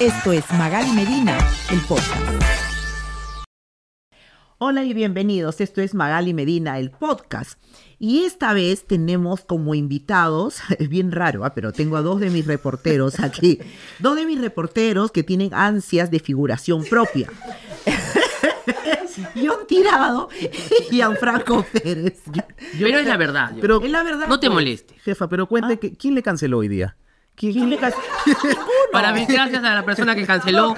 Esto es Magali Medina, el podcast. Hola y bienvenidos, esto es Magali Medina, el podcast. Y esta vez tenemos como invitados, es bien raro, ¿ah? pero tengo a dos de mis reporteros aquí, dos de mis reporteros que tienen ansias de figuración propia. yo Tirado y Franco Pérez. Yo, pero es la verdad. la No te pues, moleste. Jefa, pero cuente, ah. ¿quién le canceló hoy día? Para mí, gracias a la persona que canceló.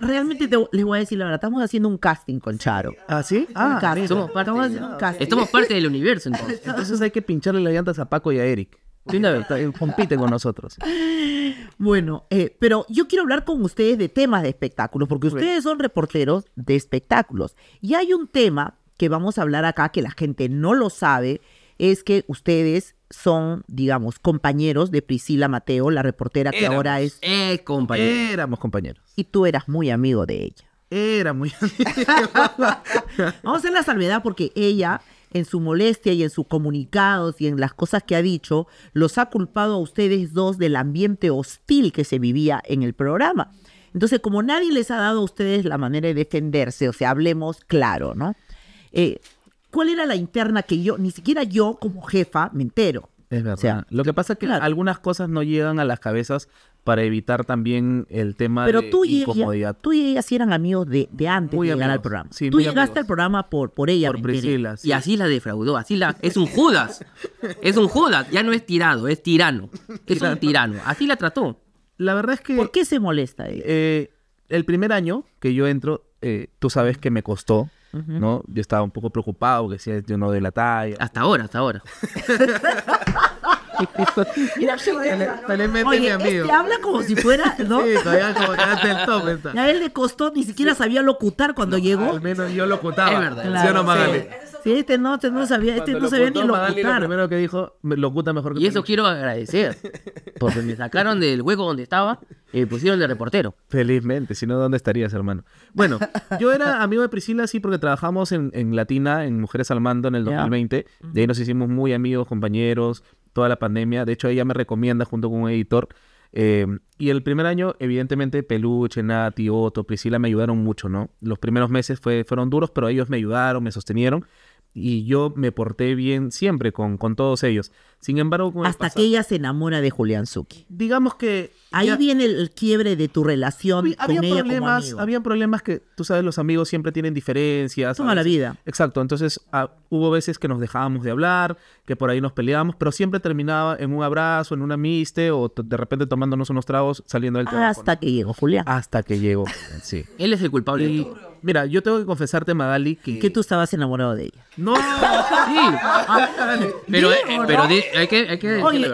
realmente les voy a decir la verdad, estamos haciendo un casting con Charo. ¿Ah, sí? Ah, Somos estamos parte del universo, entonces. entonces hay que pincharle las llantas a Paco y a Eric. Eh, compite compiten con nosotros. Bueno, eh, pero yo quiero hablar con ustedes de temas de espectáculos, porque ustedes son reporteros de espectáculos. Y hay un tema que vamos a hablar acá que la gente no lo sabe, es que ustedes son, digamos, compañeros de Priscila Mateo, la reportera que ahora es... Eh, compañeros. Éramos compañeros. Y tú eras muy amigo de ella. Era muy amigo. Vamos a hacer la salvedad porque ella en su molestia y en sus comunicados y en las cosas que ha dicho, los ha culpado a ustedes dos del ambiente hostil que se vivía en el programa. Entonces, como nadie les ha dado a ustedes la manera de defenderse, o sea, hablemos claro, ¿no? Eh, ¿Cuál era la interna que yo, ni siquiera yo como jefa, me entero? Es verdad. lo que pasa es que algunas cosas no llegan a las cabezas para evitar también el tema de incomodidad. tú y ella sí eran amigos de, antes de ganar programa. tú llegaste al programa por, por ella. Por Priscila. Y así la defraudó. Así la, es un Judas. es un Judas. Ya no es tirado, es tirano. Es un tirano. Así la trató. La verdad es que... ¿Por qué se molesta ella? Eh, el primer año que yo entro, eh, tú sabes que me costó ¿no? Yo estaba un poco preocupado, que si yo no de la talla. Hasta ahora, hasta ahora. Felizmente amigo. Este, habla como si fuera, ¿no? Sí, todavía como que el top. a él le costó, ni siquiera sabía locutar cuando llegó. Al menos yo locutaba. Es este no, este no, este no sabía, ni locutar. locuta mejor Y eso quiero agradecer, porque me sacaron del hueco donde estaba y me pusieron de reportero. Felizmente, si no, ¿dónde estarías, hermano? Bueno, yo era amigo de Priscila, sí, porque trabajamos en, Latina, en Mujeres al Mando en el 2020. De ahí nos hicimos muy amigos, compañeros, toda la pandemia. De hecho, ella me recomienda junto con un editor. Em, y el primer año, evidentemente, Peluche, Nati, Otto, Priscila me ayudaron mucho, ¿no? Los primeros meses fue, fueron duros, pero ellos me ayudaron, me sostenieron y yo me porté bien siempre con, con todos ellos. Sin embargo, hasta que ella se enamora de Julián Suki. Digamos que ahí viene el, quiebre de tu relación había, con ella problemas, Habían problemas que tú sabes, los amigos siempre tienen diferencias. toda la vida. Exacto. Entonces ah, hubo veces que nos dejábamos de hablar, que por ahí nos peleábamos, pero siempre terminaba en un abrazo, en una miste o de repente tomándonos unos tragos saliendo del trabajo. Hasta que llegó Julián. Hasta que llegó. Sí. Él es el culpable. Mira, yo tengo que confesarte, Magali, que... Que tú estabas enamorado de ella. No, sí. Ah, pero, eh, pero, hay que,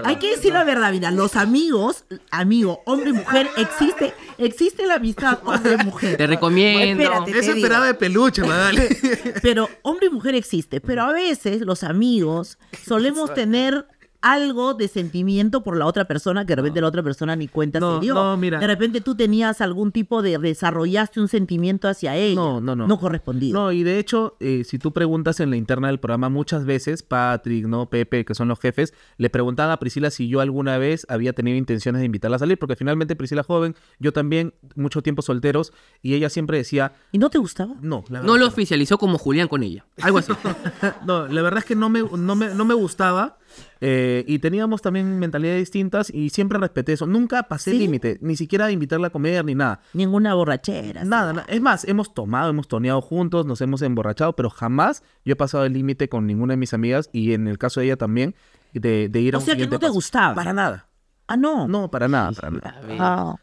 hay que decir la verdad, mira, los amigos, amigo, hombre y mujer, existe, existe la amistad hombre y mujer. Te recomiendo. Es esperada de peluche, madre. pero hombre y mujer existe, pero a veces los amigos solemos tener algo de sentimiento por la otra persona que de repente la otra persona ni cuenta no, dio. mira. De repente tú tenías algún tipo de, desarrollaste un sentimiento hacia ella. No, no, no. No correspondido. No, y de hecho, eh, si tú preguntas en la interna del programa, muchas veces Patrick, ¿no? Pepe, que son los jefes, le preguntaban a Priscila si yo alguna vez había tenido intenciones de invitarla a salir, porque finalmente Priscila joven, yo también, mucho tiempo solteros, y ella siempre decía... ¿Y no te gustaba? No, la No lo oficializó como Julián con ella. Algo así. no, la verdad es que no no me, no me gustaba. Eh, y teníamos también mentalidades distintas y siempre respeté eso. Nunca pasé el límite, ni siquiera invitarla a comer ni nada. Ninguna borrachera. Nada, nada, es más, hemos tomado, hemos toneado juntos, nos hemos emborrachado, pero jamás yo he pasado el límite con ninguna de mis amigas y en el caso de ella también, de, ir a un O sea que no te gustaba. Para nada. Ah, no. No, para nada, para nada. Ah.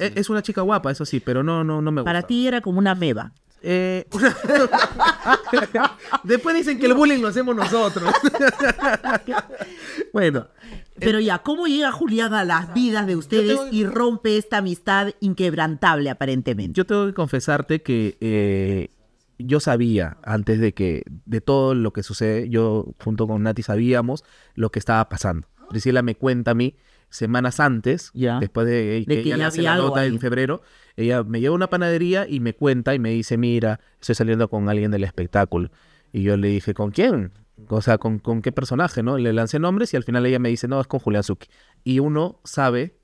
E-, es, una chica guapa, eso sí, pero no, no, no me gusta. Para ti era como una meba. Eh, Después dicen que el bullying lo hacemos nosotros. bueno. Pero ya, ¿cómo llega Julián a las vidas de ustedes y rompe esta amistad inquebrantable aparentemente? Yo tengo que confesarte que eh, yo sabía antes de que, de todo lo que sucede, yo junto con Nati sabíamos lo que estaba pasando. Priscila me cuenta a mí semanas antes, después de, que, ella se la en febrero, ella me lleva a una panadería y me cuenta y me dice, mira, estoy saliendo con alguien del espectáculo. Y yo le dije, ¿con quién? O sea, ¿con, con qué personaje? ¿no? Le lancé nombres y al final ella me dice, no, es con Julián Zucchi. Y uno sabe,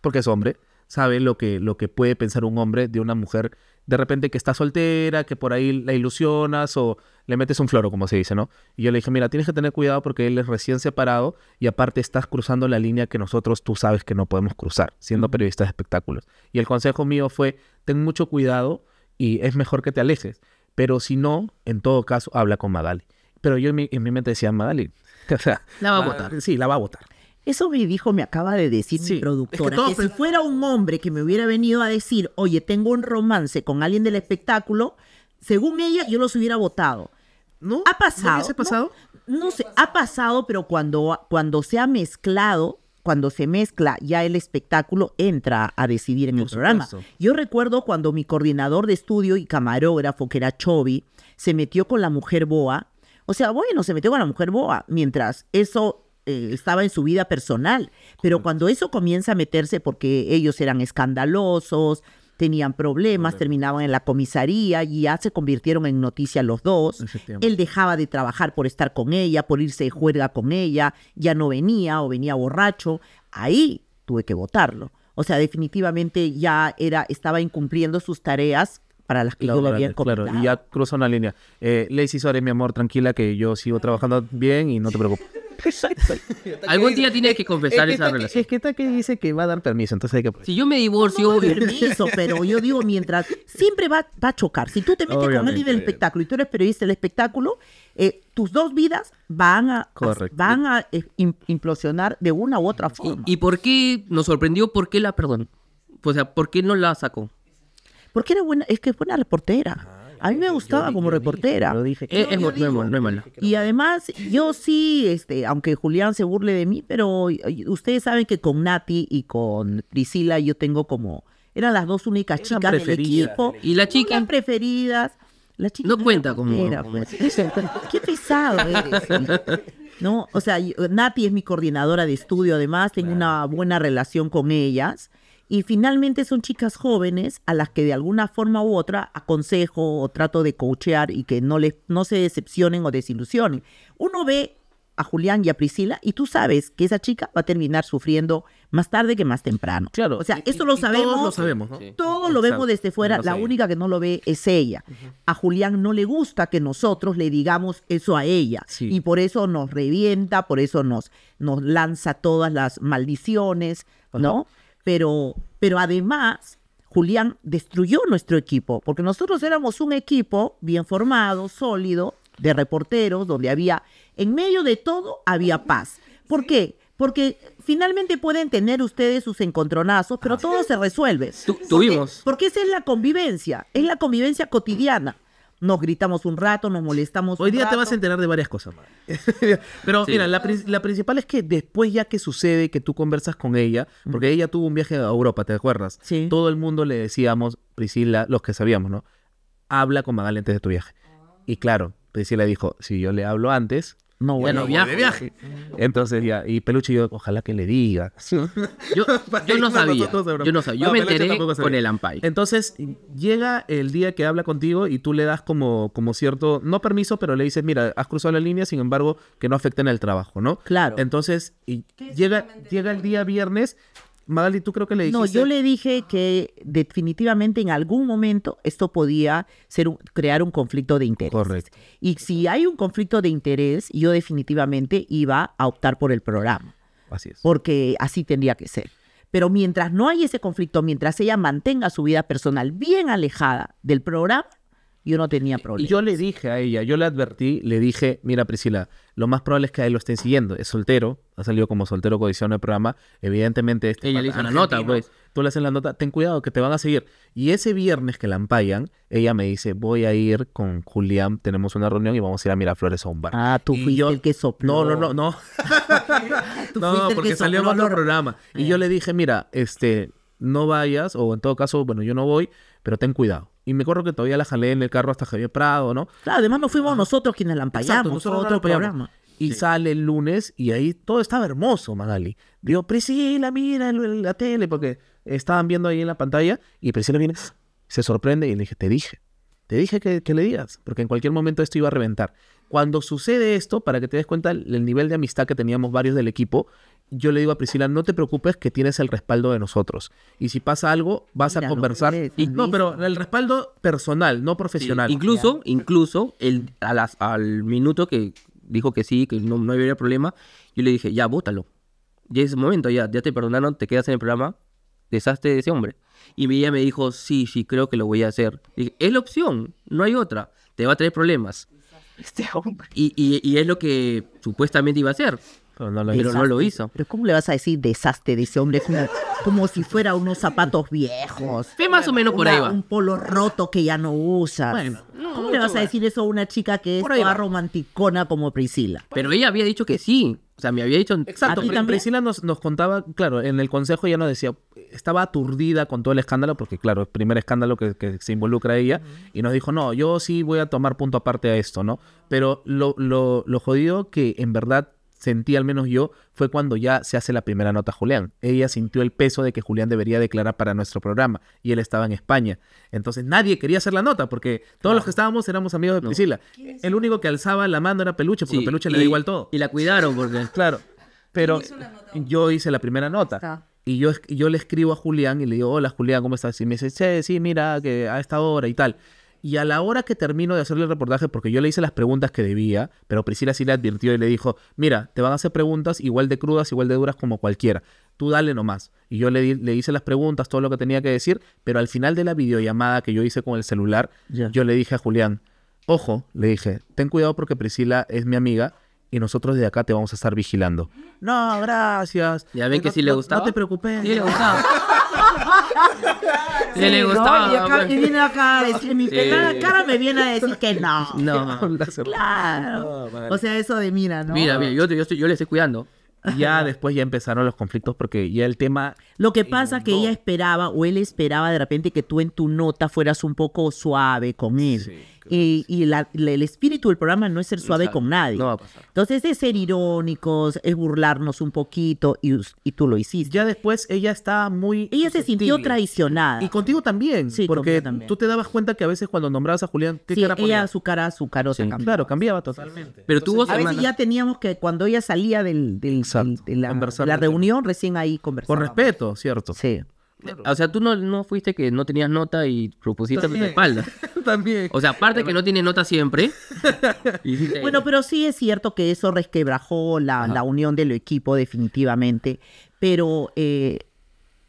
porque es hombre, sabe lo que, lo que puede pensar un hombre de una mujer de repente que está soltera, que por ahí la ilusionas o le metes un floro, como se dice, ¿no? Y yo le dije, mira, tienes que tener cuidado porque él es recién separado y aparte estás cruzando la línea que nosotros tú sabes que no podemos cruzar, siendo periodistas de espectáculos. Y el consejo mío fue, ten mucho cuidado y es mejor que te alejes. Pero si no, en todo caso, habla con Madali. Pero yo en mi, mente decía, Madali, la va a votar. Sí, la va a votar. Eso mi dijo, me acaba de decir mi productora. que, si fuera un hombre que me hubiera venido a decir, oye, tengo un romance con alguien del espectáculo, según ella, yo los hubiera votado. ¿No? Ha pasado. ¿No hubiese pasado? No, sé, ha pasado, pero cuando, cuando se ha mezclado, cuando se mezcla, ya el espectáculo entra a decidir en el programa. Yo recuerdo cuando mi coordinador de estudio y camarógrafo, que era Chobi, se metió con la mujer boa. O sea, bueno, se metió con la mujer boa, mientras eso eh, estaba en su vida personal. Pero cuando eso comienza a meterse, porque ellos eran escandalosos, tenían problemas, terminaban en la comisaría y ya se convirtieron en noticia los dos. Él dejaba de trabajar por estar con ella, por irse de juerga con ella, ya no venía o venía borracho. Ahí tuve que votarlo. O sea, definitivamente ya era, estaba incumpliendo sus tareas para las claro, había Claro, y ya cruza una línea. Eh, Lacey mi amor, tranquila que yo sigo trabajando bien y no te preocupes. Exacto. Algún día tienes que confesar esa relación. Es que está que dice que va a dar permiso, entonces hay que... Si yo me divorcio... No, permiso, pero yo digo mientras... Siempre va, a chocar. Si tú te metes con alguien del espectáculo y tú eres periodista del espectáculo, eh, tus dos vidas van a, van a eh, implosionar de una u otra forma. ¿Y, ¿Y, por qué nos sorprendió? ¿Por qué la perdón? O sea, ¿por qué no la sacó? Porque era buena, es que es buena reportera. Ah, a mí me gustaba como reportera. lo dije. Eh, no, es, mala. Y además, yo sí, este, aunque Julián se burle de mí, pero ustedes saben que con Nati y con Priscila yo tengo como. Eran las dos únicas chicas del equipo. ¿Y la chica? preferidas. La no cuenta como. Pues. Qué pesado eres. ¿No? O sea, Nati es mi coordinadora de estudio, además, tengo una buena relación con ellas. Y finalmente son chicas jóvenes a las que de alguna forma u otra aconsejo o trato de coachear y que no, les, no se decepcionen o desilusionen. Uno ve a Julián y a Priscila y tú sabes que esa chica va a terminar sufriendo más tarde que más temprano. Claro. O sea, eso lo sabemos. Todos lo sabemos, ¿no? Todos lo vemos desde fuera. la única que no lo ve es ella. A Julián no le gusta que nosotros le digamos eso a ella. Y por eso nos revienta, por eso nos, nos lanza todas las maldiciones, ¿no? Pero, pero además, Julián destruyó nuestro equipo, porque nosotros éramos un equipo bien formado, sólido, de reporteros, donde había, en medio de todo, había paz. ¿Por qué? Porque finalmente pueden tener ustedes sus encontronazos, pero todo se resuelve. tuvimos. Porque esa es la convivencia, es la convivencia cotidiana nos gritamos un rato, nos molestamos. Hoy día te vas a enterar de varias cosas. Pero mira, la, principal es que después ya que sucede que tú conversas con ella, mm. porque ella tuvo un viaje a Europa, ¿te acuerdas? Sí. Todo el mundo le decíamos, Priscila, los que sabíamos, ¿no? Habla con Magal antes de tu viaje. Ah. Y claro, Priscila dijo, si yo le hablo antes, no voy, viaje. viaje. Entonces ya, y Peluche yo, ojalá que le diga. Yo, no sabía, yo no sabía, yo me enteré con el Ampay. Entonces llega el día que habla contigo y tú le das como, como cierto, no permiso, pero le dices, mira, has cruzado la línea, sin embargo, que no afecten el trabajo, ¿no? Claro. Entonces llega, llega el día viernes Magali, ¿tú creo que le dijiste? No, yo le dije que definitivamente en algún momento esto podía ser crear un conflicto de interés. Correcto. Y si hay un conflicto de interés, yo definitivamente iba a optar por el programa. Así es. Porque así tendría que ser. Pero mientras no hay ese conflicto, mientras ella mantenga su vida personal bien alejada del programa, yo no tenía problema. Y yo le dije a ella, yo le advertí, le dije, mira Priscila, lo más probable es que a él lo estén siguiendo, es soltero, ha salido como soltero codiciado en el programa, evidentemente este ella le hizo la nota, pues. tú le haces la nota, ten cuidado que te van a seguir. Y ese viernes que la ampayan, ella me dice, voy a ir con Julián, tenemos una reunión y vamos a ir a Miraflores a un bar. Ah, tú y yo... el que sopló. No, no, no, no. no, porque salió mal el programa. Y ah, yo le dije, mira, este, no vayas, o en todo caso, bueno, yo no voy, pero ten cuidado y me acuerdo que todavía la jalé en el carro hasta Javier Prado, ¿no? Claro, además nos fuimos nosotros quienes la empallamos. Exacto, otro programa. Y sale el lunes y ahí todo estaba hermoso, Magali. Digo, Priscila, mira en la tele, porque estaban viendo ahí en la pantalla. Y Priscila viene, se sorprende y le dije, te dije. Te dije que, que le digas, porque en cualquier momento esto iba a reventar. Cuando sucede esto, para que te des cuenta el nivel de amistad que teníamos varios del equipo, yo le digo a Priscila, no te preocupes que tienes el respaldo de nosotros. Y si pasa algo, vas a conversar. No, y, no, pero el respaldo personal, no profesional. incluso, incluso, el, a las, al minuto que dijo que sí, que no, había problema, yo le dije, ya, bótalo. Y ese momento, ya, ya te perdonaron, te quedas en el programa, deshazte de ese hombre. Y ella me dijo, sí, sí, creo que lo voy a hacer. dije, es la opción, no hay otra. Te va a traer problemas. Este hombre. Y, y, es lo que supuestamente iba a hacer. Pero no lo, hizo. Pero ¿cómo le vas a decir desastre de ese hombre? Como, si fuera unos zapatos viejos. Fue más o menos por ahí Un polo roto que ya no usas. Bueno, ¿Cómo le vas a decir eso a una chica que es tan romanticona como Priscila? Pero ella había dicho que sí. O sea, me había dicho... Exacto. Priscila nos, contaba, claro, en el consejo ya nos decía, estaba aturdida con todo el escándalo, porque claro, el primer escándalo que, se involucra ella, y nos dijo, no, yo sí voy a tomar punto aparte a esto, ¿no? Pero lo jodido que en verdad sentí al menos yo fue cuando ya se hace la primera nota Julián. Ella sintió el peso de que Julián debería declarar para nuestro programa y él estaba en España. Entonces nadie quería hacer la nota porque todos los que estábamos éramos amigos de Priscila. El único que alzaba la mano era Peluche porque Peluche le da igual todo. Y la cuidaron porque... Claro. Pero yo hice la primera nota. Y yo, yo le escribo a Julián y le digo, hola Julián, ¿cómo estás? Y me dice, sí, sí, mira, que a esta hora y tal y a la hora que termino de hacerle el reportaje, porque yo le hice las preguntas que debía, pero Priscila sí le advirtió y le dijo, mira, te van a hacer preguntas igual de crudas, igual de duras como cualquiera, tú dale nomás. Y yo le, le hice las preguntas, todo lo que tenía que decir, pero al final de la videollamada que yo hice con el celular, yo le dije a Julián, ojo, le dije, ten cuidado porque Priscila es mi amiga y nosotros de acá te vamos a estar vigilando. No, gracias. Ya ven pues que sí le gustaba. No, te preocupes. Sí le gustaba. le gustaba. y, acá, viene acá a decir, mi cara me viene a decir que no. No, claro. o sea, eso de mira, ¿no? Mira, mira yo, yo, yo le estoy cuidando. Ya después ya empezaron los conflictos porque ya el tema... Lo que pasa es que ella esperaba o él esperaba de repente que tú en tu nota fueras un poco suave con él. Sí. Y, el espíritu del programa no es ser suave con nadie. Entonces es ser irónicos, es burlarnos un poquito y, y tú lo hiciste. Ya después ella estaba muy... Ella se sintió traicionada. Y contigo también, sí, porque tú te dabas cuenta que a veces cuando nombrabas a Julián, ¿qué sí, cara ponía? ella su cara, su carota Claro, cambiaba totalmente. Pero tú vos, A veces ya teníamos que, cuando ella salía del, de la, la reunión, recién ahí conversábamos. Con respeto, ¿cierto? Sí. O sea, tú no, fuiste que no tenías nota y propusiste También. espalda. También. O sea, aparte que no tiene nota siempre. bueno, pero sí es cierto que eso resquebrajó la, unión del equipo definitivamente. Pero eh,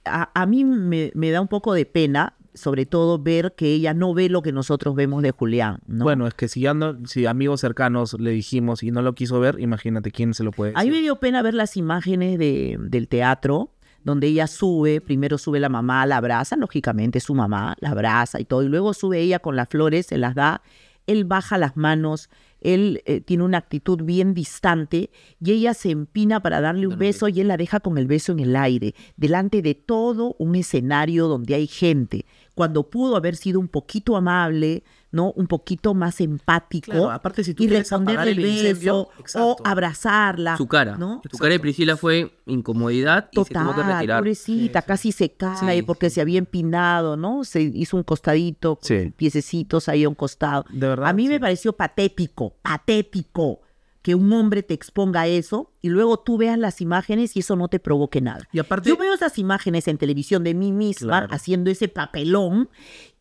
a, mí me, da un poco de pena sobre todo ver que ella no ve lo que nosotros vemos de Julián. Bueno, es que si, si amigos cercanos le dijimos y no lo quiso ver, imagínate quién se lo puede. Decir. A me dio pena ver las imágenes de, del teatro donde ella sube, primero sube la mamá, la abraza, lógicamente su mamá, la abraza y todo, y luego sube ella con las flores, se las da, él baja las manos, él eh, tiene una actitud bien distante y ella se empina para darle un beso y él la deja con el beso en el aire, delante de todo un escenario donde hay gente, cuando pudo haber sido un poquito amable, ¿no? Un poquito más empático. aparte si tú y responderle el o abrazarla. Su cara. ¿no? Su cara de Priscila fue incomodidad Total, pobrecita, casi se cae porque se había empinado, ¿no? Se hizo un costadito, piececitos ahí a un costado. De verdad. A mí me pareció patético, patético que un hombre te exponga eso y luego tú veas las imágenes y eso no te provoque nada. Y aparte, Yo veo esas imágenes en televisión de mí misma haciendo ese papelón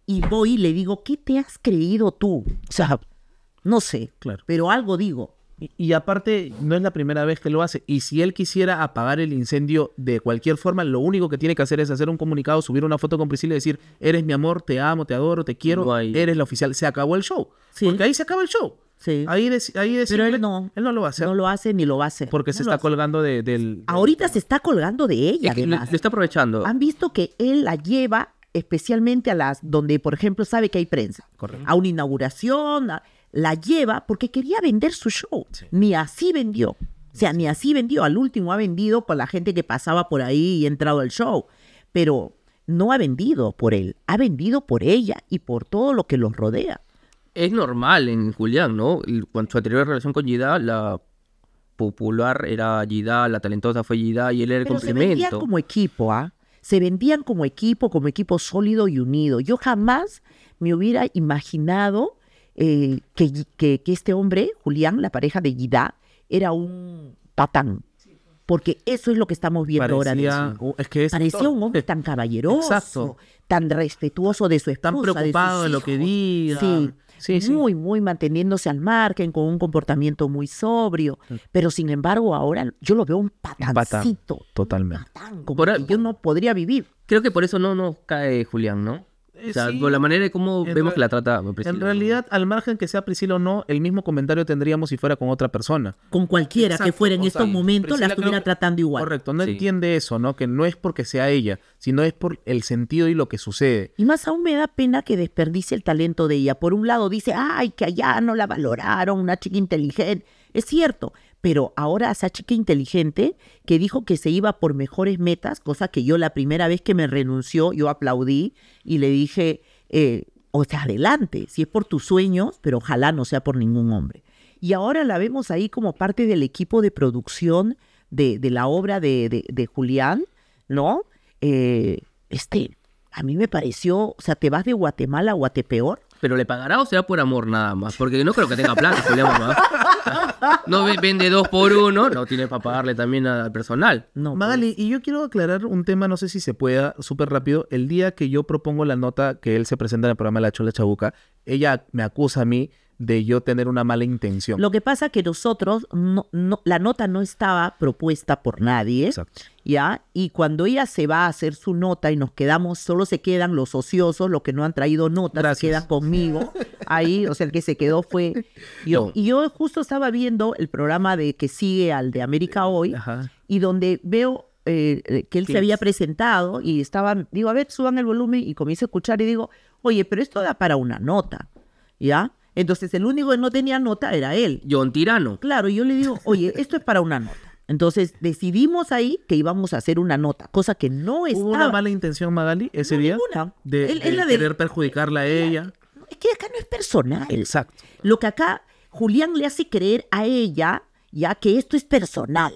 y voy y le digo, ¿qué te has creído tú? O sea, no sé, claro. pero algo digo. Y, aparte, no es la primera vez que lo hace. Y si él quisiera apagar el incendio de cualquier forma, lo único que tiene que hacer es hacer un comunicado, subir una foto con Priscila y decir, eres mi amor, te amo, te adoro, te quiero, eres la oficial. Se acabó el show. Porque ahí se acaba el show. Sí. Ahí, Pero él no. Él no lo hace. No lo hace ni lo hace Porque se está colgando de, del... Ahorita se está colgando de ella, le, está aprovechando. Han visto que él la lleva especialmente a las donde, por ejemplo, sabe que hay prensa, a una inauguración, la lleva porque quería vender su show. Ni así vendió. O sea, ni así vendió. Al último ha vendido por la gente que pasaba por ahí y entrado al show. Pero no ha vendido por él, ha vendido por ella y por todo lo que los rodea. Es normal en Julián, ¿no? Con su anterior relación con Yida, la popular era Yidá, la talentosa fue Yidá y él era el complemento. como equipo, ¿ah? se vendían como equipo, como equipo sólido y unido. Yo jamás me hubiera imaginado eh, que, este hombre, Julián, la pareja de Guida, era un patán. Porque eso es lo que estamos viendo ahora mismo. Es Parecía un hombre eh, tan caballeroso, tan respetuoso de su esposa. Tan preocupado de, lo que diga muy, muy manteniéndose al margen, con un comportamiento muy sobrio. Mm. Pero sin embargo, ahora yo lo veo un patancito. totalmente. que yo no podría vivir. Creo que por eso no nos cae Julián, ¿no? o eh, sea, la manera de cómo vemos que la trata pues, Priscila. En realidad, al margen que sea Priscila o no, el mismo comentario tendríamos si fuera con otra persona. Con cualquiera que fuera en estos momentos la estuviera tratando igual. Correcto, no entiende eso, ¿no? Que no es porque sea ella, sino es por el sentido y lo que sucede. Y más aún me da pena que desperdicie el talento de ella. Por un lado dice, ay, que allá no la valoraron, una chica inteligente. Es cierto, pero ahora esa chica inteligente que dijo que se iba por mejores metas, cosa que yo la primera vez que me renunció, yo aplaudí y le dije, eh, o sea, adelante, si es por tus sueños, pero ojalá no sea por ningún hombre. Y ahora la vemos ahí como parte del equipo de producción de, la obra de, Julián, ¿no? Eh, este, a mí me pareció, o sea, te vas de Guatemala a Guatepeor. Pero le pagará o será por amor nada más, porque no creo que tenga plata, Julián no vende dos por uno, no tiene para pagarle también al personal. No, pues. Magali, y yo quiero aclarar un tema, no sé si se pueda, súper rápido. El día que yo propongo la nota que él se presenta en el programa La Chola Chabuca, ella me acusa a mí de yo tener una mala intención. Lo que pasa que nosotros, la nota no estaba propuesta por nadie, ¿ya? Y cuando ella se va a hacer su nota y nos quedamos, solo se quedan los ociosos, los que no han traído notas, se quedan conmigo. Ahí, o sea, el que se quedó fue yo. Y yo justo estaba viendo el programa de que sigue al de América eh, Hoy, y donde veo eh, eh, que él se había presentado y estaba, digo, a ver, suban el volumen y comienzo a escuchar y digo, oye, pero esto da para una nota, ¿ya? Entonces el único que no tenía nota era él. John Tirano. Claro, y yo le digo, oye, esto es para una nota. Entonces decidimos ahí que íbamos a hacer una nota, cosa que no estaba. ¿Hubo una mala intención, Magali, ese día? Ninguna. De, querer perjudicarla a ella. Es que acá no es personal. Exacto. Lo que acá Julián le hace creer a ella, ya que esto es personal,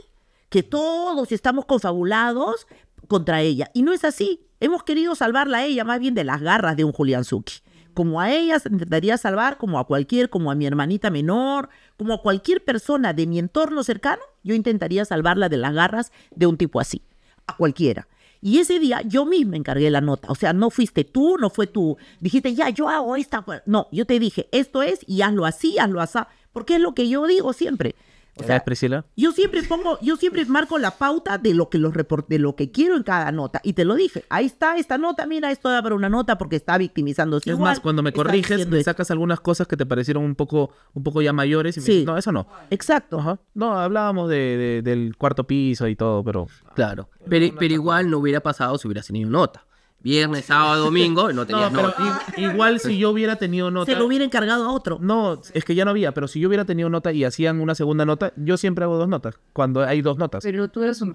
que todos estamos confabulados contra ella. Y no es así. Hemos querido salvarla a ella más bien de las garras de un Julián Suki como a ellas, intentaría salvar como a cualquier, como a mi hermanita menor, como a cualquier persona de mi entorno cercano, yo intentaría salvarla de las garras de un tipo así, a cualquiera. Y ese día yo misma encargué la nota, o sea, no fuiste tú, no fue tú, dijiste, ya, yo hago esta, no, yo te dije, esto es y hazlo así, hazlo así, porque es lo que yo digo siempre. O Priscila? Yo siempre pongo, yo siempre marco la pauta de lo que los reporte, lo que quiero en cada nota. Y te lo dije, ahí está esta nota, mira, esto da para una nota porque está victimizando. Es más, cuando me corriges, me sacas algunas cosas que te parecieron un poco, un poco ya mayores y me no, eso no. Exacto. No, hablábamos de, del cuarto piso y todo, pero. Claro. Pero, igual no hubiera pasado si hubieras tenido nota viernes, sábado, domingo, no tenías nota. igual si yo hubiera tenido nota. Se lo hubiera encargado a otro. No, es que ya no había, pero si yo hubiera tenido nota y hacían una segunda nota, yo siempre hago dos notas, cuando hay dos notas. Pero tú eres un.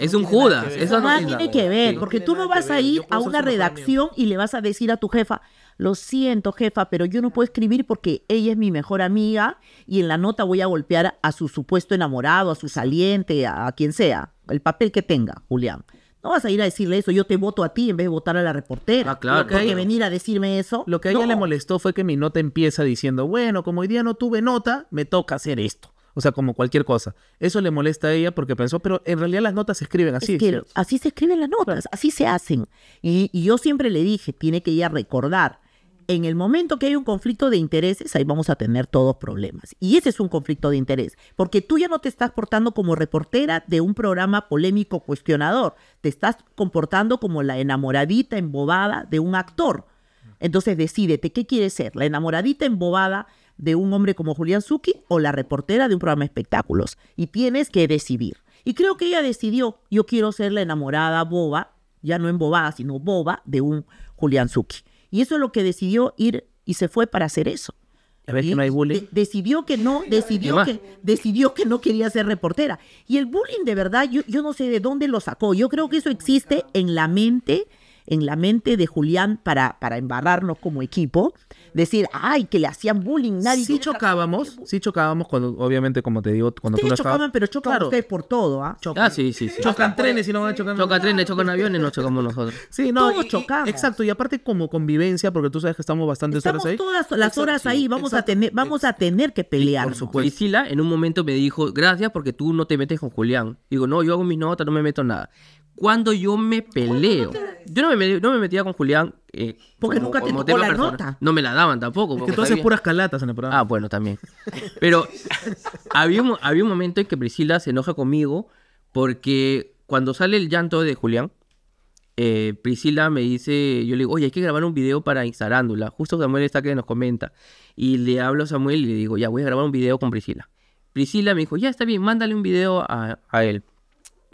es un Judas. Eso no tiene, que ver, porque tú no vas a ir a una redacción y le vas a decir a tu jefa, lo siento jefa, pero yo no puedo escribir porque ella es mi mejor amiga y en la nota voy a golpear a su supuesto enamorado, a su saliente, a quien sea, el papel que tenga, Julián. No vas a ir a decirle eso, yo te voto a ti en vez de votar a la reportera. Ah, claro. Porque que venir a decirme eso. Lo que a ella le molestó fue que mi nota empieza diciendo, bueno, como hoy día no tuve nota, me toca hacer esto. O sea, como cualquier cosa. Eso le molesta a ella porque pensó, pero en realidad las notas se escriben así. así se escriben las notas, así se hacen. Y, yo siempre le dije, tiene que ir a recordar en el momento que hay un conflicto de intereses, ahí vamos a tener todos problemas. Y ese es un conflicto de interés, porque tú ya no te estás portando como reportera de un programa polémico cuestionador, te estás comportando como la enamoradita embobada de un actor. Entonces decídete, ¿qué quieres ser? ¿La enamoradita embobada de un hombre como Julián Suki o la reportera de un programa de espectáculos? Y tienes que decidir. Y creo que ella decidió, yo quiero ser la enamorada boba, ya no embobada, sino boba de un Julián Suki. Y eso es lo que decidió ir y se fue para hacer eso. A ver que no hay bullying. decidió que no, decidió que, decidió que no quería ser reportera. Y el bullying de verdad, yo, yo no sé de dónde lo sacó. Yo creo que eso existe en la mente en la mente de Julián para, para embarrarnos como equipo, decir, ay, que le hacían bullying, nadie... Sí chocábamos, sí chocábamos, cuando, obviamente, como te digo, cuando tú no chocaban, pero chocan ustedes por todo, ¿ah? ah sí, sí, Chocan trenes y no van a Chocan trenes, chocan aviones, no chocamos nosotros. Sí, no, chocamos. Exacto, y aparte como convivencia, porque tú sabes que estamos bastantes horas ahí. todas las horas ahí, vamos, a, tener, vamos a tener que pelear. Por supuesto. Sila, en un momento me dijo, gracias porque tú no te metes con Julián. Digo, no, yo hago mis notas, no me meto en nada cuando yo me peleo. Yo no me, no me metía con Julián. Eh, porque nunca te tocó la No me la daban tampoco. Es tú puras calatas en el Ah, bueno, también. Pero había un, había un momento en que Priscila se enoja conmigo porque cuando sale el llanto de Julián, eh, Priscila me dice, yo le digo, oye, hay que grabar un video para Instagram, Justo Samuel está que nos comenta. Y le hablo a Samuel y le digo, ya voy a grabar un video con Priscila. Priscila me dijo, ya está bien, mándale un video a, a él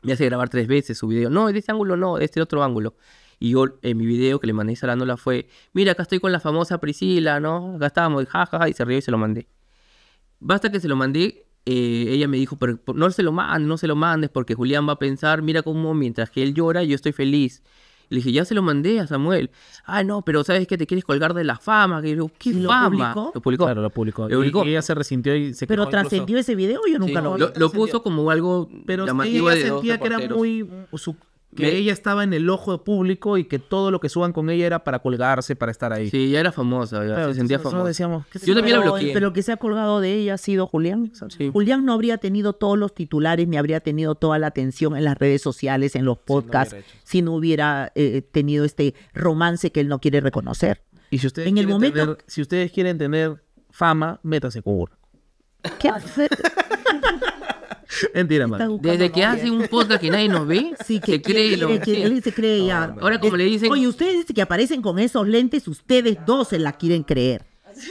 me hace grabar tres veces su video. No, de este ángulo no, de este otro ángulo. Y yo en mi video que le mandé salándola fue, mira, acá estoy con la famosa Priscila, ¿no? Acá estábamos, jajaja, y se rió y se lo mandé. Basta que se lo mandé, eh, ella me dijo, pero no se lo mandes, no se lo mandes, porque Julián va a pensar, mira cómo mientras que él llora, yo estoy feliz. Le dije, ya se lo mandé a Samuel. Ah, no, pero ¿sabes qué? Te quieres colgar de la fama. Que ¿Qué fama? Publicó? Lo publicó. Claro, lo publicó. Lo Y, ella se resintió y se Pero trascendió ese video, yo nunca lo vi. Lo, lo puso como algo pero sí, ella sentía que era muy... Que ella estaba en el ojo público y que todo lo que suban con ella era para colgarse, para estar ahí. Sí, ya era famosa, se sentía famosa. Decíamos, Yo también la bloqueé. Pero que se ha colgado de ella ha sido Julián. Julián no habría tenido todos los titulares ni habría tenido toda la atención en las redes sociales, en los podcasts, si no hubiera, eh, eh, tenido este romance que él no quiere reconocer. Y si ustedes, en el momento... si ustedes quieren tener fama, métase con ¿Qué hacer? Mentira, Desde que hace un podcast que nadie nos ve, se cree, él se cree ya. Ahora, como eh, le dicen. Oye, ustedes que aparecen con esos lentes, ustedes dos se la quieren creer.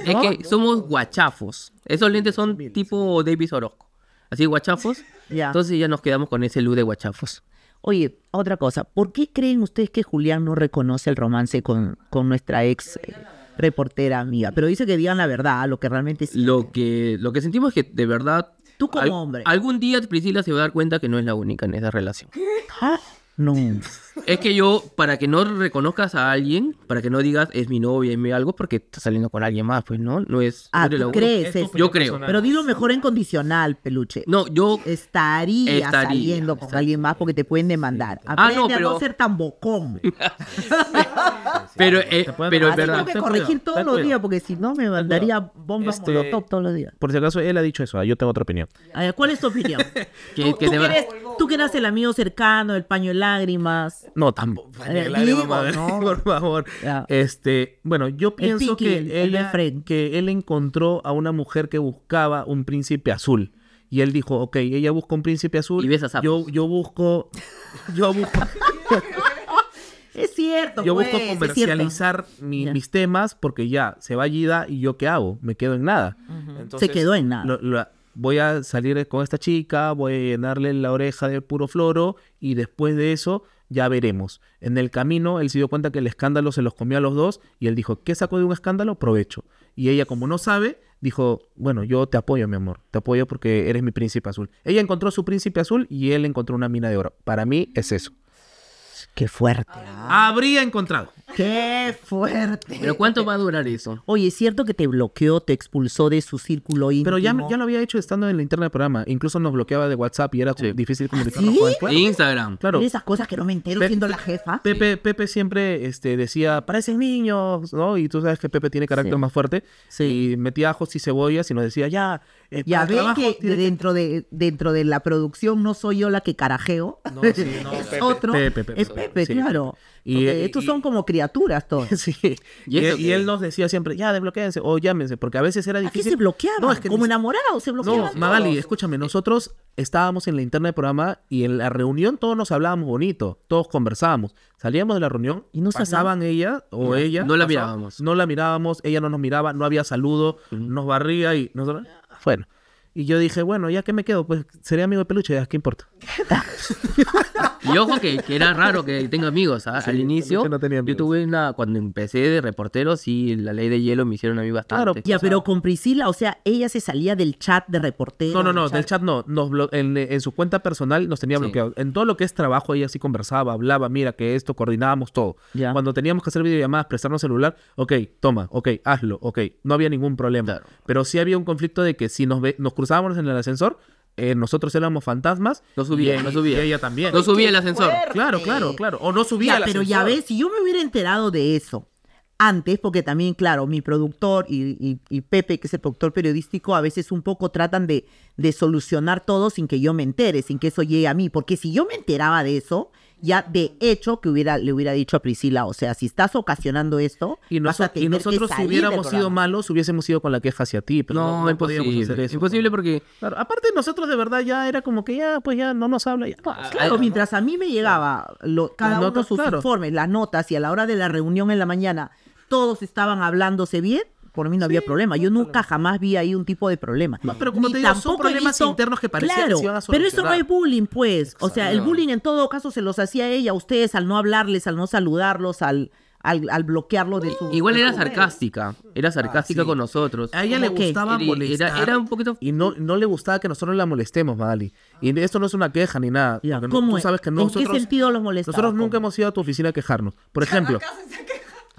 Es que somos guachafos. Esos lentes son tipo David Orozco. Así, guachafos. Entonces ya nos quedamos con ese luz de guachafos. Oye, otra cosa. ¿Por qué creen ustedes que Julián no reconoce el romance con, con nuestra ex reportera mía? Pero dice que digan la verdad, lo que realmente es. Lo que, lo que sentimos es que de verdad Tú como hombre. Algún día Priscila se va a dar cuenta que no es la única en esa relación. Ah, no. Es que yo, para que no reconozcas a alguien, para que no digas es mi novia, es mi algo, porque estás saliendo con alguien más, pues no, no es. Ah, ¿tú crees. Es, yo creo. Pero dilo mejor en condicional, peluche. No, yo. Estaría, saliendo con alguien más porque te pueden demandar. Ah, Aprende a no ser tan bocón. pero, eh, pero es verdad. Tengo que corregir todos los días porque si no me mandaría bombas este, molotov todos los días. Por si acaso él ha dicho eso, ah, yo tengo otra opinión. ¿Cuál es tu opinión? ¿Tú, que, eres, tú que eras el amigo cercano, el paño de lágrimas. No, tampoco. Pues, por favor. Este, bueno, yo pienso que, que él encontró a una mujer que buscaba un príncipe azul. Y él dijo, ok, ella busca un príncipe azul. Y ves a yo, yo busco. Yo busco. es cierto, Yo busco pues, comercializar mis temas porque ya se va Gida y yo qué hago? Me quedo en nada. se quedó en nada. voy a salir con esta chica, voy a llenarle la oreja de puro floro y después de eso ya veremos. En el camino, él se dio cuenta que el escándalo se los comió a los dos y él dijo, ¿qué sacó de un escándalo? Provecho. Y ella, como no sabe, dijo, bueno, yo te apoyo, mi amor, te apoyo porque eres mi príncipe azul. Ella encontró su príncipe azul y él encontró una mina de oro. Para mí es eso. Qué fuerte. ¿ah? Habría encontrado. ¡Qué fuerte! ¿Pero cuánto va a durar eso? Oye, es cierto que te bloqueó, te expulsó de su círculo Pero ya, ya lo había hecho estando en la interna del programa. Incluso nos bloqueaba de WhatsApp y era difícil ¿Ah, comunicarnos ¿Sí? Instagram. Claro. Esas cosas que no me entero siendo la jefa. Pepe, Pepe siempre este, decía, parecen niños, ¿no? Y tú sabes que Pepe tiene carácter más fuerte. Sí. Y metía ajos y cebollas y nos decía, ya. Eh, ya ves que dentro, de, dentro de la producción no soy yo la que carajeo. No, sí, no, es otro. Pepe, Pepe, es Pepe, claro. E, y estos son como criaturas todos. sí. Y, él, nos decía siempre, ya desbloquéense o llámense, porque a veces era difícil. qué se bloqueaban, no, como enamorado se bloqueaban. No, Magali, escúchame, nosotros estábamos en la interna de programa y en la reunión todos nos hablábamos bonito, todos conversábamos. Salíamos de la reunión y nos pasaban ella o ella. No la mirábamos. No la mirábamos, ella no nos miraba, no había saludo, nos barría y nosotros, bueno. Y yo dije, bueno, ya que me quedo, pues seré amigo de peluche, ah, ¿qué importa? Y ojo que, era raro que tenga amigos. ¿ah? Al inicio, yo, tuve una, cuando empecé de reportero, sí, la ley de hielo me hicieron a mí bastante. Claro, pero con Priscila, o sea, ella se salía del chat de reportero. No, no, no, del chat, no. en, su cuenta personal nos tenía bloqueado bloqueados. En todo lo que es trabajo, ella sí conversaba, hablaba, mira que esto, coordinábamos todo. Cuando teníamos que hacer videollamadas, prestarnos celular, ok, toma, ok, hazlo, ok. No había ningún problema. Pero sí había un conflicto de que si nos cruzábamos en el ascensor, eh, nosotros éramos fantasmas. No subía, no subía. ella también. No subía el ascensor. Claro, claro, claro. O no subía pero Pero ya ves, si yo me hubiera enterado de eso antes, porque también, claro, mi productor y, Pepe, que es el productor periodístico, a veces un poco tratan de, de, solucionar todo sin que yo me entere, sin que eso llegue a mí, porque si yo me enteraba de eso, ya de hecho que hubiera, le hubiera dicho a Priscila, o sea, si estás ocasionando esto, y, nosotros hubiéramos sido malos, hubiésemos ido con la queja hacia ti, pero no, no, no imposible, eso. Imposible porque... aparte nosotros de verdad ya era como que ya, pues ya no nos habla. Ya, ah, claro, mientras a mí me llegaba lo, cada uno sus informes, las notas y a la hora de la reunión en la mañana, todos estaban hablándose bien por mí no había problema. Yo nunca jamás vi ahí un tipo de problema. pero como te digo, tampoco son problemas internos que parecían claro, Pero eso no es bullying, pues. O sea, el bullying en todo caso se los hacía ella, a ustedes, al no hablarles, al no saludarlos, al... Al, al, bloquearlo de su. Igual era sarcástica. Era sarcástica ah, con nosotros. A ella le gustaba molestar. Era, un poquito. Y no, no le gustaba que nosotros la molestemos, Madali. Y esto no es una queja ni nada. ¿cómo tú sabes que ¿En nosotros, qué sentido los molestamos? Nosotros nunca hemos ido a tu oficina a quejarnos. Por ejemplo.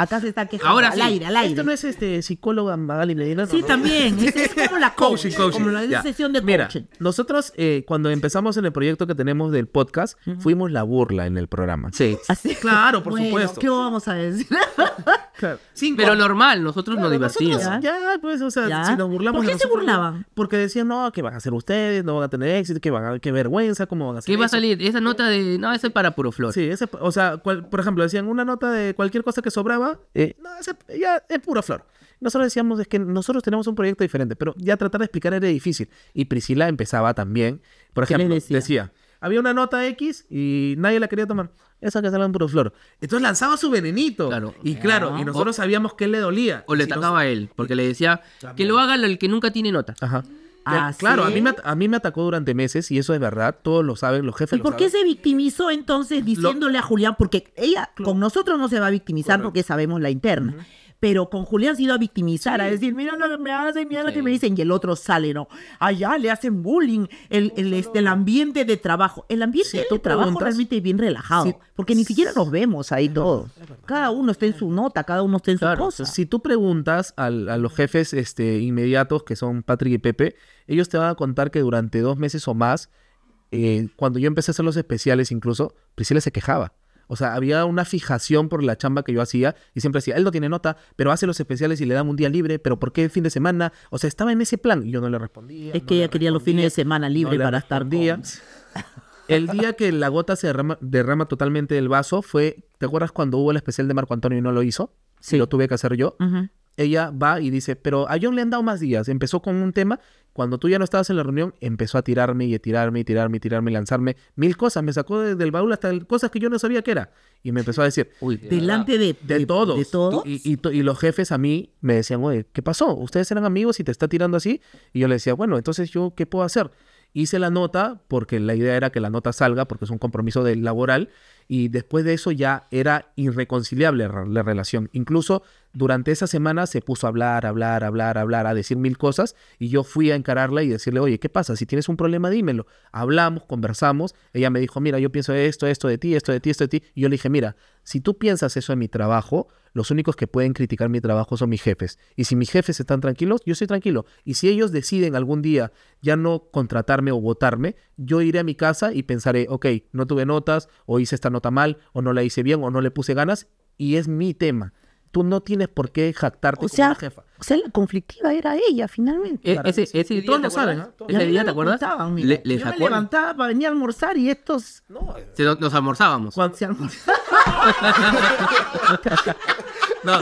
Acá se está quejando. Ahora al aire, al aire. Esto no es este psicóloga Magali Medina. Sí, también. Es, como la coaching, Como la sesión de Mira, coaching. Nosotros, eh, cuando empezamos en el proyecto que tenemos del podcast, fuimos la burla en el programa. Sí. ¿Así? Claro, por bueno, supuesto. ¿Qué vamos a decir? claro. Pero normal, nosotros nos divertimos. ya, pues, o sea, si nos burlamos. ¿Por qué se burlaban? Porque decían, no, ¿qué van a hacer ustedes? No van a tener éxito, que van a, qué vergüenza, ¿cómo van a hacer? ¿Qué va a salir? Esa nota de, no, esa es para puro flor. Sí, ese, o sea, por ejemplo, decían una nota de cualquier cosa que sobraba eh, ya es pura flor. Nosotros decíamos, es que nosotros tenemos un proyecto diferente, pero ya tratar de explicar era difícil. Y Priscila empezaba también. Por ejemplo, decía? había una nota X y nadie la quería tomar. Esa que sale en puro flor. Entonces lanzaba su venenito. Y claro, ah. y nosotros sabíamos que él le dolía. O le tocaba a él, porque le decía que lo haga el que nunca tiene nota. Ajá. Ah, claro, a, mí me, a mí me atacó durante meses y eso es verdad, todos lo saben, los jefes ¿Y por qué se victimizó entonces diciéndole a Julián? Porque ella con nosotros no se va a victimizar porque sabemos la interna pero con Julián se sido a victimizar, a decir, mira lo que me hacen, mira lo que me dicen, y el otro sale, ¿no? Allá le hacen bullying, el, este, el ambiente de trabajo. El ambiente de tu trabajo realmente bien relajado, porque ni siquiera nos vemos ahí todos. Cada uno está en su nota, cada uno está en su cosa. Si tú preguntas a los jefes este, inmediatos, que son Patrick y Pepe, ellos te van a contar que durante dos meses o más, eh, cuando yo empecé a hacer los especiales incluso, Priscila se quejaba. O sea, había una fijación por la chamba que yo hacía y siempre decía, él no tiene nota, pero hace los especiales y le da un día libre, pero ¿por qué fin de semana? O sea, estaba en ese plan y yo no le respondía. Es que ella quería los fines de semana libre para estar día. El día que la gota se derrama, totalmente del vaso fue, ¿te acuerdas cuando hubo el especial de Marco Antonio y no lo hizo? Sí. lo tuve que hacer yo. Ajá ella va y dice, pero a John le han dado más días. Empezó con un tema, cuando tú ya no estabas en la reunión, empezó a tirarme y a tirarme y tirarme y tirarme y lanzarme mil cosas. Me sacó del baúl hasta cosas que yo no sabía que era. Y me empezó a decir, uy, delante de, de, todos. Y, los jefes a mí me decían, oye, ¿qué pasó? Ustedes eran amigos y te está tirando así. Y yo le decía, bueno, entonces yo, ¿qué puedo hacer? Hice la nota porque la idea era que la nota salga porque es un compromiso laboral y después de eso ya era irreconciliable la relación. Incluso durante esa semana se puso a hablar, hablar, hablar, hablar, a decir mil cosas y yo fui a encararla y decirle, oye, ¿qué pasa? Si tienes un problema, dímelo. Hablamos, conversamos, ella me dijo, mira, yo pienso esto, esto de ti, esto de ti, esto de ti. Y yo le dije, mira, si tú piensas eso en mi trabajo, los únicos que pueden criticar mi trabajo son mis jefes. Y si mis jefes están tranquilos, yo estoy tranquilo. Y si ellos deciden algún día ya no contratarme o votarme, yo iré a mi casa y pensaré, ok, no tuve notas, o hice esta nota mal, o no la hice bien, o no le puse ganas, y es mi tema tú no tienes por qué jactarte o sea, jefa. O sea, la conflictiva era ella, finalmente. E, ese, ese, todos lo saben. Ese día, ¿te acuerdas? Le, les yo me levantaba para venir a almorzar y estos... No, eh. nos almorzábamos. Cuando se almorzaba. no.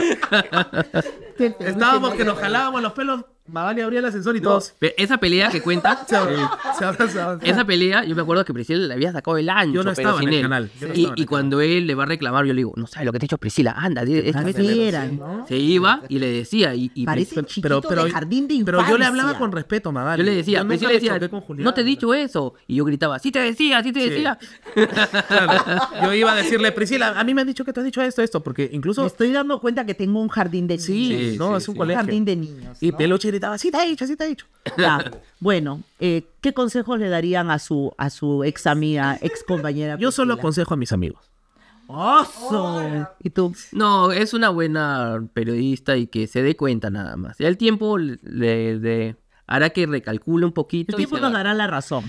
Estábamos que nos jalábamos los pelos. Magali abría el ascensor y todos. esa pelea que cuenta. se eh, Esa pelea, yo me acuerdo que Priscila le había sacado el año. Yo no estaba en el canal. Y, cuando él le va a reclamar, yo le digo, no sabes lo que te ha hecho Priscila, anda, esta se iba y le decía. Y, Parece Pero, jardín de infancia. pero yo le hablaba con respeto, Magali. yo le decía, Priscila no te he dicho eso. Y yo gritaba, sí te decía, sí te decía. Yo iba a decirle, Priscila, a mí me han dicho que te has dicho esto, esto, porque incluso. Me estoy dando cuenta que tengo un jardín de Sí, ¿no? es un colegio. jardín de niños. Y Peloche Peluche gritaba, sí te ha dicho, sí te he dicho. bueno, eh, ¿qué consejos le darían a su, a su ex amiga, ex compañera? Yo solo aconsejo a mis amigos. ¡Oso! ¿Y tú? No, es una buena periodista y que se dé cuenta nada más. el tiempo le, hará que recalcule un poquito. El tiempo nos dará la razón.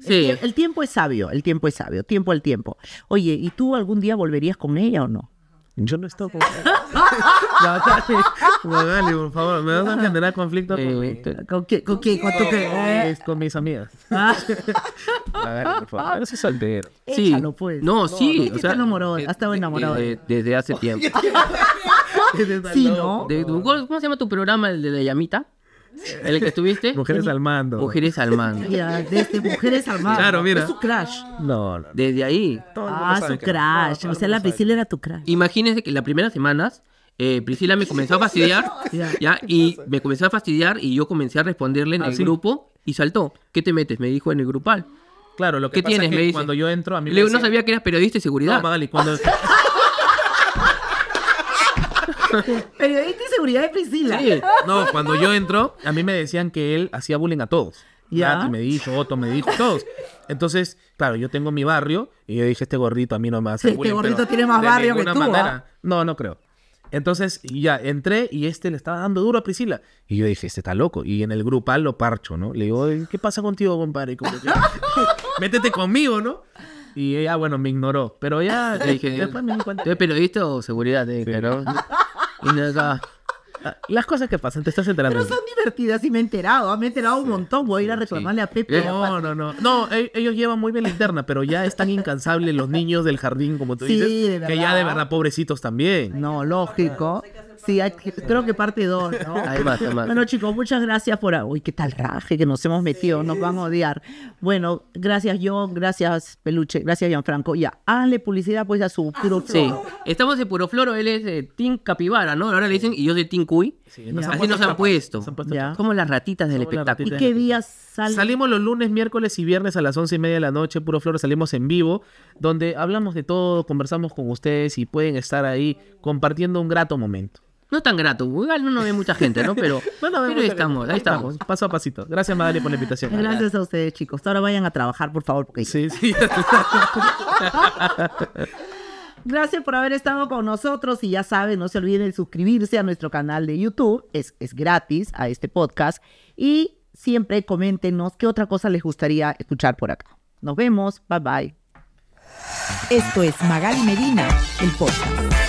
Sí. el, tiempo es sabio, el tiempo es sabio, tiempo al tiempo. Oye, ¿y tú algún día volverías con ella o no? Yo no con estaba. dale, por favor, me vas a generar conflicto con... Eh, ¿Con, qué, ¿Con quién? ¿Con, ¿Con, eh. ¿Con, mis amigas. Ah. ver, por favor, es Sí. pues. No, sí. o enamorado, eh, has estado enamorado. desde hace tiempo. sí, ¿no? ¿Cómo se llama tu programa, el de la llamita? El que estuviste. Mujeres al mando. Mujeres al mando. Mira, desde este, Mujeres al mando. Claro, mira. Es su crash. No, no. Desde ahí. ah, su o sea, la Priscila era tu crash. Imagínense que las primeras semanas eh, Priscila me comenzó a fastidiar, Ya. Y me comenzó a fastidiar y yo comencé a responderle en ah, el grupo y saltó. ¿qué te metes? Me dijo en el grupal. Claro, lo que tienes? es que Me dice. cuando yo entro a mi... no sabía que eras periodista de seguridad. No, Magali, cuando, Periodista y seguridad de Priscila. no, cuando yo entro, a mí me decían que él hacía bullying a todos. Ya. me dijo, Otto me dijo, todos. Entonces, claro, yo tengo mi barrio y yo dije, este gordito a mí no me hace Este bullying, gordito tiene más barrio que ¿ah? manera. No, no creo. Entonces, ya entré y este le estaba dando duro a Priscila. Y yo dije, este está loco. Y en el grupal lo parcho, ¿no? Le digo, ¿qué pasa contigo, compadre? Métete conmigo, ¿no? Y ella, bueno, me ignoró. Pero ya, Dije, después me periodista o seguridad? Te Ah, las cosas que pasan, te estás enterando. Pero son divertidas y me he enterado, ah, me he enterado un montón. Voy a ir a reclamarle a Pepe. Eh, no, no, no. No, e, ellos llevan muy bien la interna, pero ya están incansables los niños del jardín, como tú sí, dices. Que ya de verdad, pobrecitos también. No, lógico. Sí, creo que parte 2, ¿no? Bueno, chicos, muchas gracias por. Uy, qué tal raje que nos hemos metido, nos van a odiar. Bueno, gracias, John, gracias, Peluche, gracias, Gianfranco. Ya, hazle publicidad pues a su ah, puro Sí, estamos de Puro Floro, él es de Capibara, ¿no? Ahora le dicen, y yo de Tim Cuy. Sí, Así nos han puesto. como las ratitas del espectáculo. ¿Y qué días salimos? Salimos los lunes, miércoles y viernes a las once y media de la noche, Puro Floro, salimos en vivo, donde hablamos de todo, conversamos con ustedes y pueden estar ahí compartiendo un grato momento. No tan grato, igual no nos ve mucha gente, ¿no? Pero, ahí estamos, ahí estamos. paso a pasito. Gracias, Magali por la invitación. Gracias a ustedes, chicos. Ahora vayan a trabajar, por favor. Sí, sí. Gracias por haber estado con nosotros y ya saben, no se olviden de suscribirse a nuestro canal de YouTube, es, es gratis a este podcast y siempre coméntenos qué otra cosa les gustaría escuchar por acá. Nos vemos, bye bye. Esto es Magali Medina, el podcast.